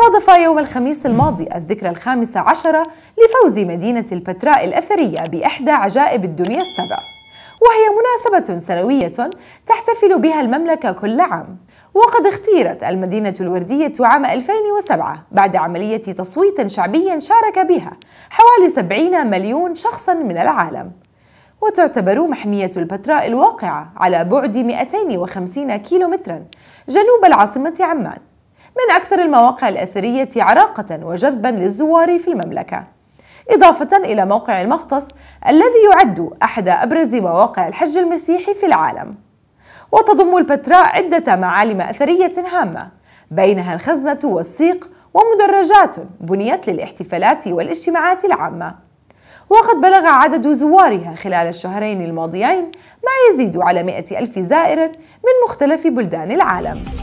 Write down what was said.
صادف يوم الخميس الماضي الذكرى الخامسة عشرة لفوز مدينة البتراء الأثرية بإحدى عجائب الدنيا السبع وهي مناسبة سنوية تحتفل بها المملكة كل عام وقد اختيرت المدينة الوردية عام 2007 بعد عملية تصويت شعبي شارك بها حوالي 70 مليون شخصا من العالم وتعتبر محمية البتراء الواقعة على بعد 250 كيلومترا جنوب العاصمة عمان من أكثر المواقع الأثرية عراقة وجذبا للزوار في المملكة إضافة إلى موقع المغطس الذي يعد أحد أبرز مواقع الحج المسيحي في العالم وتضم البتراء عدة معالم أثرية هامة بينها الخزنة والسيق ومدرجات بنيت للاحتفالات والاجتماعات العامة وقد بلغ عدد زوارها خلال الشهرين الماضيين ما يزيد على 100 ألف زائر من مختلف بلدان العالم